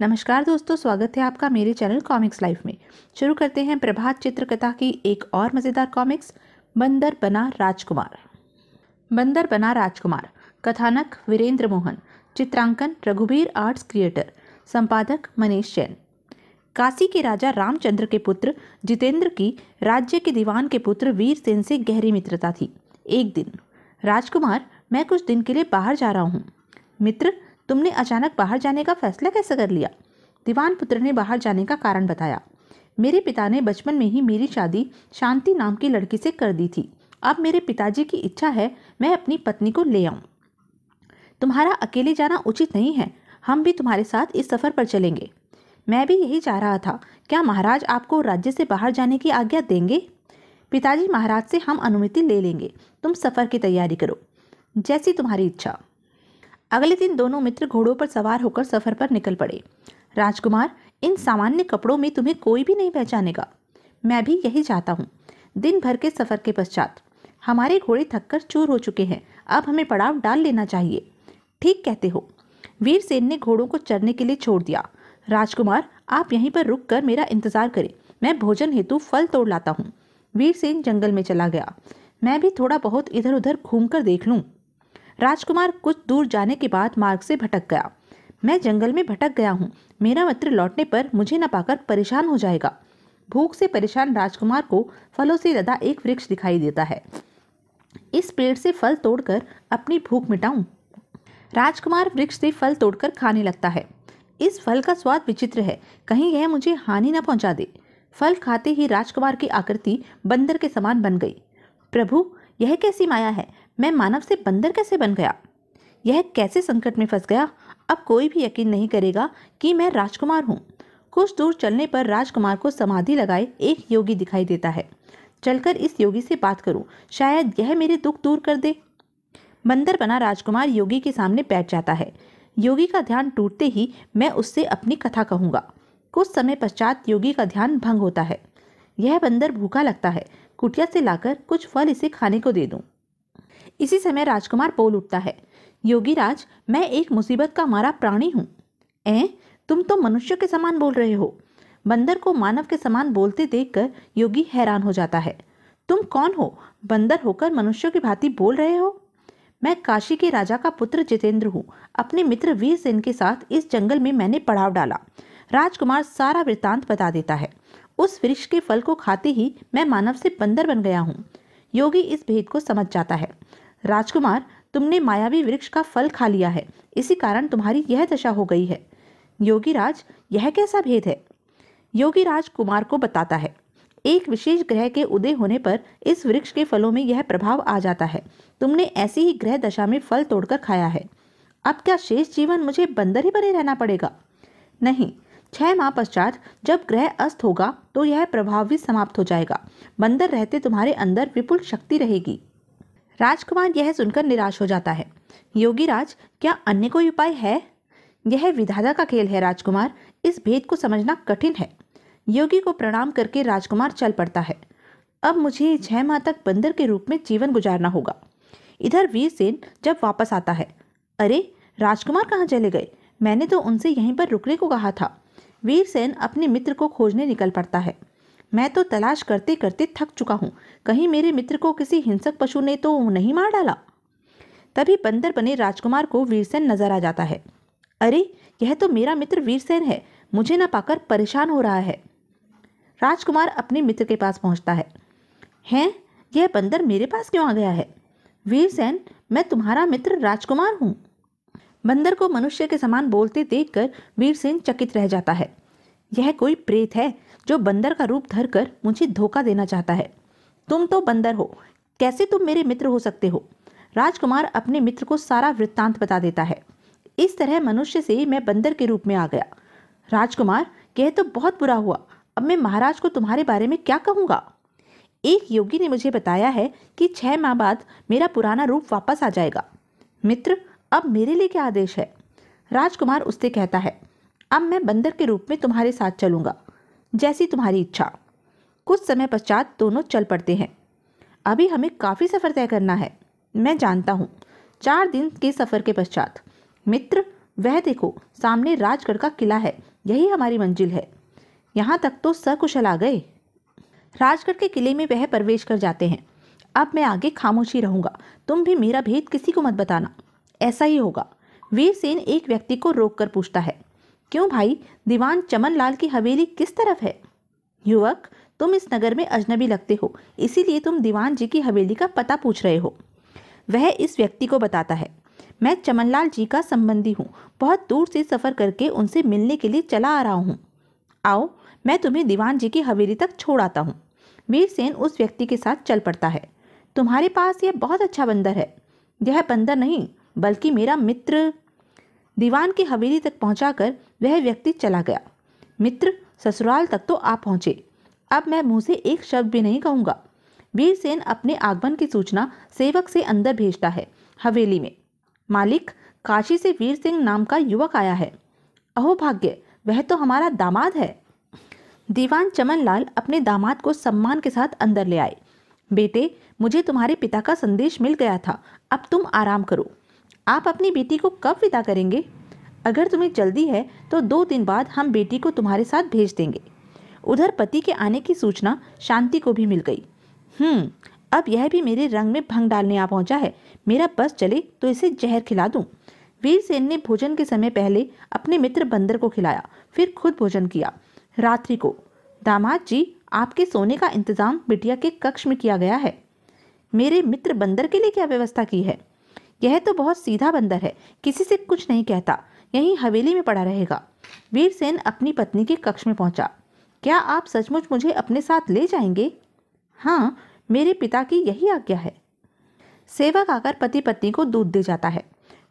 नमस्कार दोस्तों स्वागत है आपका मेरे चैनल कॉमिक्स लाइफ में शुरू करते हैं प्रभात चित्रकथा की एक और मज़ेदार कॉमिक्स बंदर बना राजकुमार बंदर बना राजकुमार कथानक वीरेंद्र मोहन चित्रांकन रघुबीर आर्ट्स क्रिएटर संपादक मनीष जैन काशी के राजा रामचंद्र के पुत्र जितेंद्र की राज्य के दीवान के पुत्र वीरसेन से गहरी मित्रता थी एक दिन राजकुमार मैं कुछ दिन के लिए बाहर जा रहा हूँ मित्र तुमने अचानक बाहर जाने का फैसला कैसे कर लिया दीवान पुत्र ने बाहर जाने का कारण बताया मेरे पिता ने बचपन में ही मेरी शादी शांति नाम की लड़की से कर दी थी अब मेरे पिताजी की इच्छा है मैं अपनी पत्नी को ले आऊँ तुम्हारा अकेले जाना उचित नहीं है हम भी तुम्हारे साथ इस सफ़र पर चलेंगे मैं भी यही चाह रहा था क्या महाराज आपको राज्य से बाहर जाने की आज्ञा देंगे पिताजी महाराज से हम अनुमति ले लेंगे तुम सफ़र की तैयारी करो जैसी तुम्हारी इच्छा अगले दिन दोनों मित्र घोड़ों पर सवार होकर सफर पर निकल पड़े राजकुमार इन सामान्य कपड़ों में तुम्हें कोई भी नहीं पहचानेगा मैं भी यही चाहता हूँ दिन भर के सफर के पश्चात हमारे घोड़े थककर चूर हो चुके हैं अब हमें पड़ाव डाल लेना चाहिए ठीक कहते हो वीर सेन ने घोड़ों को चरने के लिए छोड़ दिया राजकुमार आप यहीं पर रुक कर मेरा इंतजार करें मैं भोजन हेतु फल तोड़ लाता हूँ वीरसेन जंगल में चला गया मैं भी थोड़ा बहुत इधर उधर घूम कर देख लूँ राजकुमार कुछ दूर जाने के बाद मार्ग से भटक गया मैं जंगल में भटक गया हूँ मेरा मित्र लौटने पर मुझे न पाकर परेशान हो जाएगा भूख से परेशान राजकुमार को फलों से लदा एक वृक्ष दिखाई देता है इस पेड़ से फल तोड़कर अपनी भूख मिटाऊं राजकुमार वृक्ष से फल तोड़कर खाने लगता है इस फल का स्वाद विचित्र है कहीं यह मुझे हानि न पहुंचा दे फल खाते ही राजकुमार की आकृति बंदर के समान बन गई प्रभु यह कैसी माया है मैं मानव से बंदर कैसे बन गया यह कैसे संकट में फंस गया अब कोई भी यकीन नहीं करेगा कि मैं राजकुमार हूँ कुछ दूर चलने पर राजकुमार को समाधि लगाए एक योगी दिखाई देता है चलकर इस योगी से बात करूं शायद यह मेरे दुख दूर कर दे बंदर बना राजकुमार योगी के सामने बैठ जाता है योगी का ध्यान टूटते ही मैं उससे अपनी कथा कहूँगा कुछ समय पश्चात योगी का ध्यान भंग होता है यह बंदर भूखा लगता है कुटिया से लाकर कुछ फल इसे खाने को दे दूँ इसी समय राजकुमार बोल उठता है योगी राज मैं एक मुसीबत का मारा प्राणी हूँ ए तुम तो मनुष्य के समान बोल रहे हो बंदर को मानव के समान बोलते देखकर योगी हैरान हो जाता है तुम कौन हो बंदर होकर मनुष्यों की भांति बोल रहे हो मैं काशी के राजा का पुत्र जितेंद्र हूँ अपने मित्र वीर सेन के साथ इस जंगल में मैंने पड़ाव डाला राजकुमार सारा वृतांत बता देता है उस वृक्ष के फल को खाते ही मैं मानव से बंदर बन गया हूँ योगी इस भेद को समझ जाता है राजकुमार तुमने मायावी वृक्ष का फल खा लिया है इसी कारण तुम्हारी यह दशा हो गई है राज यह कैसा भेद है योगी राज कुमार को बताता है एक विशेष ग्रह के उदय होने पर इस वृक्ष के फलों में यह प्रभाव आ जाता है तुमने ऐसी ही ग्रह दशा में फल तोड़कर खाया है अब क्या शेष जीवन मुझे बंदर ही बने रहना पड़ेगा नहीं छह माह पश्चात जब ग्रह अस्त होगा तो यह प्रभाव भी समाप्त हो जाएगा बंदर रहते तुम्हारे अंदर विपुल शक्ति रहेगी राजकुमार यह सुनकर निराश हो जाता है योगी राज क्या अन्य कोई उपाय है यह विधाता का खेल है राजकुमार इस भेद को समझना कठिन है योगी को प्रणाम करके राजकुमार चल पड़ता है अब मुझे छह माह तक बंदर के रूप में जीवन गुजारना होगा इधर वीरसेन जब वापस आता है अरे राजकुमार कहाँ चले गए मैंने तो उनसे यहीं पर रुकने को कहा था वीरसेन अपने मित्र को खोजने निकल पड़ता है मैं तो तलाश करते करते थक चुका हूँ कहीं मेरे मित्र को किसी हिंसक पशु ने तो नहीं मार डाला तभी बंदर बने राजकुमार को वीरसेन नजर आ जाता है अरे यह तो मेरा मित्र वीरसेन है मुझे न पाकर परेशान हो रहा है राजकुमार अपने मित्र के पास पहुंचता है हैं यह बंदर मेरे पास क्यों आ गया है वीरसेन मैं तुम्हारा मित्र राजकुमार हूँ बंदर को मनुष्य के समान बोलते देखकर वीरसेन चकित रह जाता है यह कोई प्रेत है जो बंदर का रूप धरकर मुझे धोखा देना चाहता है तुम तो बंदर हो कैसे तुम मेरे मित्र हो सकते हो राजकुमार अपने मित्र को सारा वृत्तांत बता देता है इस तरह मनुष्य से मैं बंदर के रूप में आ गया राजकुमार यह तो बहुत बुरा हुआ अब मैं महाराज को तुम्हारे बारे में क्या कहूँगा एक योगी ने मुझे बताया है कि छह माह बाद मेरा पुराना रूप वापस आ जाएगा मित्र अब मेरे लिए क्या आदेश है राजकुमार उससे कहता है अब मैं बंदर के रूप में तुम्हारे साथ चलूंगा जैसी तुम्हारी इच्छा कुछ समय पश्चात दोनों चल पड़ते हैं अभी हमें काफ़ी सफ़र तय करना है मैं जानता हूँ चार दिन के सफ़र के पश्चात मित्र वह देखो सामने राजगढ़ का किला है यही हमारी मंजिल है यहाँ तक तो सकुशल आ गए राजगढ़ के किले में वह प्रवेश कर जाते हैं अब मैं आगे खामोशी रहूँगा तुम भी मेरा भेद किसी को मत बताना ऐसा ही होगा वीरसेन एक व्यक्ति को रोक कर पूछता है क्यों भाई दीवान चमनलाल की हवेली किस तरफ है युवक तुम इस नगर में अजनबी लगते हो इसीलिए तुम दीवान जी की हवेली का पता पूछ रहे हो वह इस व्यक्ति को बताता है मैं चमनलाल जी का संबंधी हूँ बहुत दूर से सफ़र करके उनसे मिलने के लिए चला आ रहा हूँ आओ मैं तुम्हें दीवान जी की हवेली तक छोड़ आता हूँ वीरसेन उस व्यक्ति के साथ चल पड़ता है तुम्हारे पास यह बहुत अच्छा बंदर है यह बंदर नहीं बल्कि मेरा मित्र दीवान की हवेली तक पहुंचाकर वह व्यक्ति चला गया मित्र ससुराल तक तो आ पहुंचे अब मैं मुंह से एक शब्द भी नहीं कहूंगा वीरसेन अपने आगमन की सूचना सेवक से अंदर भेजता है हवेली में मालिक काशी से वीर सिंह नाम का युवक आया है अहो भाग्य वह तो हमारा दामाद है दीवान चमनलाल अपने दामाद को सम्मान के साथ अंदर ले आए बेटे मुझे तुम्हारे पिता का संदेश मिल गया था अब तुम आराम करो आप अपनी बेटी को कब विदा करेंगे अगर तुम्हें जल्दी है तो दो दिन बाद हम बेटी को तुम्हारे साथ भेज देंगे उधर पति के आने की सूचना शांति को भी मिल गई हम्म अब यह भी मेरे रंग में भंग डालने आ पहुंचा है मेरा बस चले तो इसे जहर खिला दूं वीरसेन ने भोजन के समय पहले अपने मित्र बंदर को खिलाया फिर खुद भोजन किया रात्रि को दामाद जी आपके सोने का इंतजाम बिटिया के कक्ष में किया गया है मेरे मित्र बंदर के लिए क्या व्यवस्था की है यह तो बहुत सीधा बंदर है किसी से कुछ नहीं कहता यहीं हवेली में पड़ा रहेगा वीरसेन अपनी पत्नी के कक्ष में पहुंचा क्या आप सचमुच मुझे अपने साथ ले जाएंगे हाँ मेरे पिता की यही आज्ञा है सेवक आकर पति पत्नी को दूध दे जाता है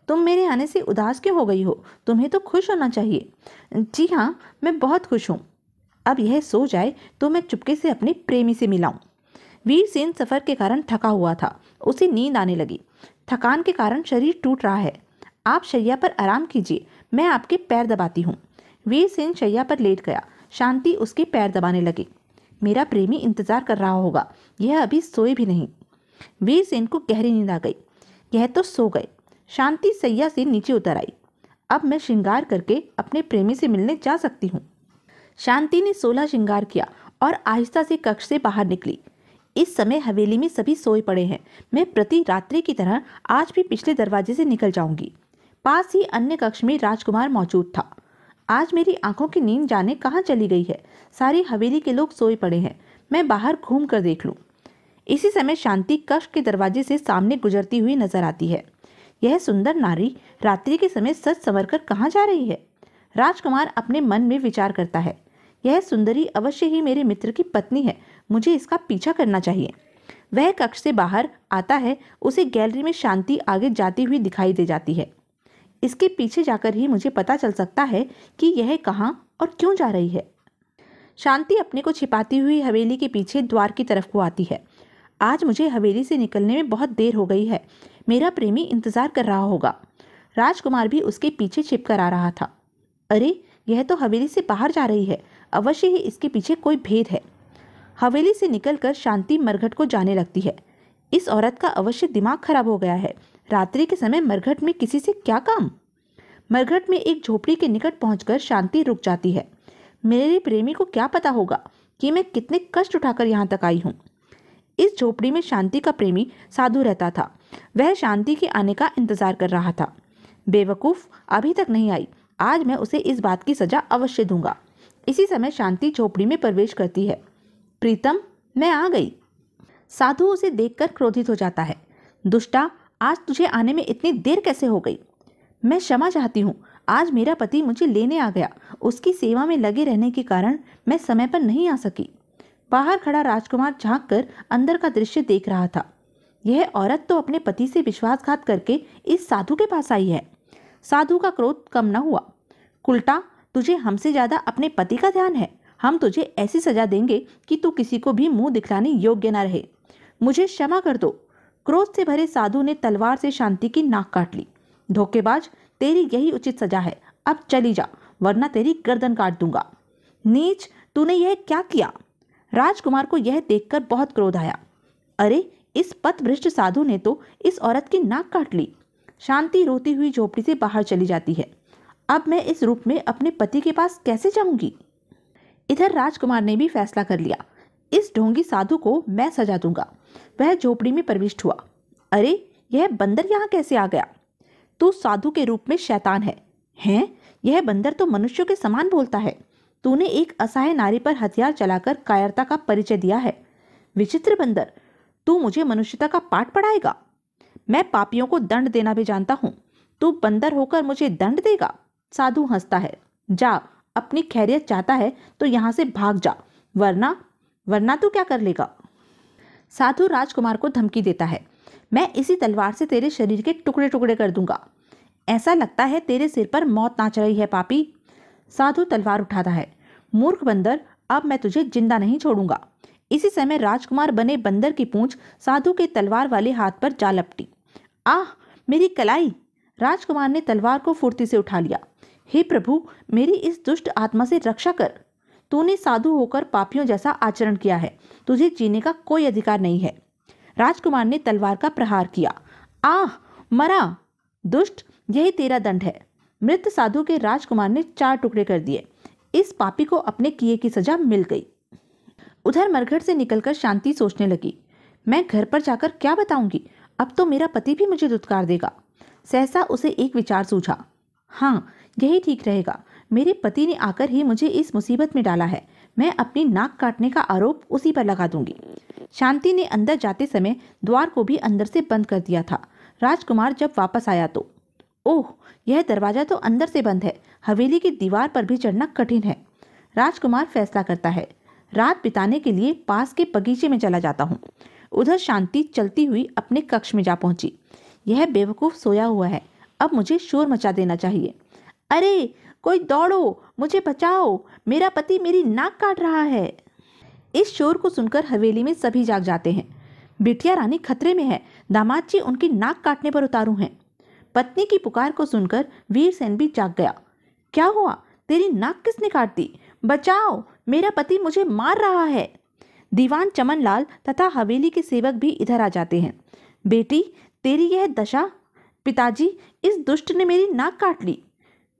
तुम मेरे आने से उदास क्यों हो गई हो तुम्हें तो खुश होना चाहिए जी हाँ मैं बहुत खुश हूँ अब यह सो जाए तो मैं चुपके से अपने प्रेमी से मिलाऊं वीरसेन सफर के कारण थका हुआ था उसे नींद आने लगी थकान के कारण शरीर टूट रहा है आप शैया पर आराम कीजिए मैं आपके पैर दबाती हूँ वीर सेन शैया पर लेट गया शांति उसके पैर दबाने लगी मेरा प्रेमी इंतजार कर रहा होगा यह अभी सोए भी नहीं वीर सेन को गहरी नींद आ गई यह तो सो गए शांति सैया से नीचे उतर आई अब मैं श्रृंगार करके अपने प्रेमी से मिलने जा सकती हूँ शांति ने सोलह श्रृंगार किया और आहिस्ता से कक्ष से बाहर निकली इस समय हवेली में सभी सोए पड़े हैं मैं प्रति रात्रि की तरह आज भी पिछले दरवाजे से निकल जाऊंगी पास ही अन्य कक्ष में राजकुमार मौजूद था आज मेरी आंखों की नींद जाने कहाँ चली गई है सारी हवेली के लोग सोए पड़े हैं मैं बाहर घूम कर देख लूँ इसी समय शांति कक्ष के दरवाजे से सामने गुजरती हुई नजर आती है यह सुंदर नारी रात्रि के समय सच संवर कर कहाँ जा रही है राजकुमार अपने मन में विचार करता है यह सुंदरी अवश्य ही मेरे मित्र की पत्नी है मुझे इसका पीछा करना चाहिए वह कक्ष से बाहर आता है उसे गैलरी में शांति आगे जाती हुई दिखाई दे जाती है इसके पीछे जाकर ही मुझे पता चल सकता है कि यह कहाँ और क्यों जा रही है शांति अपने को छिपाती हुई हवेली के पीछे द्वार की तरफ को आती है आज मुझे हवेली से निकलने में बहुत देर हो गई है मेरा प्रेमी इंतज़ार कर रहा होगा राजकुमार भी उसके पीछे छिप कर आ रहा था अरे यह तो हवेली से बाहर जा रही है अवश्य ही इसके पीछे कोई भेद है हवेली से निकलकर शांति मरघट को जाने लगती है इस औरत का अवश्य दिमाग खराब हो गया है रात्रि के समय मरघट में किसी से क्या काम मरघट में एक झोपड़ी के निकट पहुंचकर शांति रुक जाती है मेरे प्रेमी को क्या पता होगा कि मैं कितने कष्ट उठाकर यहाँ तक आई हूँ इस झोपड़ी में शांति का प्रेमी साधु रहता था वह शांति के आने का इंतजार कर रहा था बेवकूफ़ अभी तक नहीं आई आज मैं उसे इस बात की सज़ा अवश्य दूंगा इसी समय शांति झोपड़ी में प्रवेश करती है प्रीतम मैं आ गई साधु उसे देखकर क्रोधित हो जाता है दुष्टा आज तुझे आने में इतनी देर कैसे हो गई मैं क्षमा चाहती हूँ आज मेरा पति मुझे लेने आ गया उसकी सेवा में लगे रहने के कारण मैं समय पर नहीं आ सकी बाहर खड़ा राजकुमार झाँक कर अंदर का दृश्य देख रहा था यह औरत तो अपने पति से विश्वासघात करके इस साधु के पास आई है साधु का क्रोध कम न हुआ उल्टा तुझे हमसे ज़्यादा अपने पति का ध्यान है हम तुझे ऐसी सजा देंगे कि तू किसी को भी मुंह दिखलाने योग्य ना रहे मुझे क्षमा कर दो क्रोध से भरे साधु ने तलवार से शांति की नाक काट ली धोखेबाज तेरी यही उचित सजा है अब चली जा वरना तेरी गर्दन काट दूंगा नीच तूने यह क्या किया राजकुमार को यह देखकर बहुत क्रोध आया अरे इस पथभ्रष्ट साधु ने तो इस औरत की नाक काट ली शांति रोती हुई झोपड़ी से बाहर चली जाती है अब मैं इस रूप में अपने पति के पास कैसे जाऊंगी इधर राजकुमार ने भी फैसला कर लिया इस ढोंगी साधु को मैं सजा दूंगा वह झोपड़ी में प्रविष्ट हुआ अरे यह बंदर यहाँ कैसे आ गया तू साधु के रूप में शैतान है हैं यह बंदर तो मनुष्यों के समान बोलता है तूने एक असहाय नारी पर हथियार चलाकर कायरता का परिचय दिया है विचित्र बंदर तू मुझे मनुष्यता का पाठ पढ़ाएगा मैं पापियों को दंड देना भी जानता हूँ तू बंदर होकर मुझे दंड देगा साधु हंसता है जा अपनी खैरियत चाहता है तो यहाँ से भाग जा वरना वरना तू क्या कर लेगा साधु राजकुमार को धमकी देता है मैं इसी तलवार से तेरे शरीर के टुकड़े टुकड़े कर दूंगा ऐसा लगता है तेरे सिर पर मौत नाच रही है पापी साधु तलवार उठाता है मूर्ख बंदर अब मैं तुझे जिंदा नहीं छोड़ूंगा इसी समय राजकुमार बने बंदर की पूंछ साधु के तलवार वाले हाथ पर जा लपटी आह मेरी कलाई राजकुमार ने तलवार को फुर्ती से उठा लिया हे प्रभु मेरी इस दुष्ट आत्मा से रक्षा कर तूने साधु होकर पापियों जैसा आचरण किया है तुझे जीने का कोई अधिकार नहीं है राजकुमार ने तलवार का प्रहार किया आह मरा दुष्ट यही तेरा दंड है मृत साधु के राजकुमार ने चार टुकड़े कर दिए इस पापी को अपने किए की सजा मिल गई उधर मरघट से निकलकर शांति सोचने लगी मैं घर पर जाकर क्या बताऊंगी अब तो मेरा पति भी मुझे दुत्कार देगा सहसा उसे एक विचार सूझा हाँ यही ठीक रहेगा मेरे पति ने आकर ही मुझे इस मुसीबत में डाला है मैं अपनी नाक काटने का आरोप उसी पर लगा दूंगी शांति ने अंदर जाते समय द्वार को भी अंदर से बंद कर दिया था राजकुमार जब वापस आया तो ओह यह दरवाज़ा तो अंदर से बंद है हवेली की दीवार पर भी चढ़ना कठिन है राजकुमार फैसला करता है रात बिताने के लिए पास के बगीचे में चला जाता हूँ उधर शांति चलती हुई अपने कक्ष में जा पहुंची यह बेवकूफ़ सोया हुआ है अब मुझे शोर मचा देना चाहिए अरे कोई दौड़ो मुझे बचाओ मेरा पति मेरी नाक काट रहा है इस शोर को सुनकर हवेली में सभी जाग जाते हैं बिटिया रानी खतरे में है दामाद जी उनकी नाक काटने पर उतारू हैं पत्नी की पुकार को सुनकर वीर सेन भी जाग गया क्या हुआ तेरी नाक किसने काट दी बचाओ मेरा पति मुझे मार रहा है दीवान चमनलाल तथा हवेली के सेवक भी इधर आ जाते हैं बेटी तेरी यह दशा पिताजी इस दुष्ट ने मेरी नाक काट ली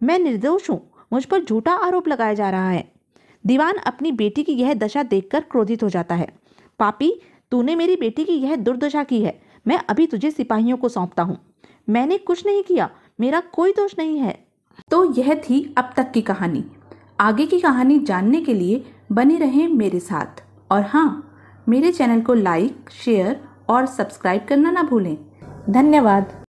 मैं निर्दोष हूँ मुझ पर झूठा आरोप लगाया जा रहा है दीवान अपनी बेटी की यह दशा देखकर क्रोधित हो जाता है पापी तूने मेरी बेटी की यह दुर्दशा की है मैं अभी तुझे सिपाहियों को सौंपता हूँ मैंने कुछ नहीं किया मेरा कोई दोष नहीं है तो यह थी अब तक की कहानी आगे की कहानी जानने के लिए बने रहें मेरे साथ और हाँ मेरे चैनल को लाइक शेयर और सब्सक्राइब करना ना भूलें धन्यवाद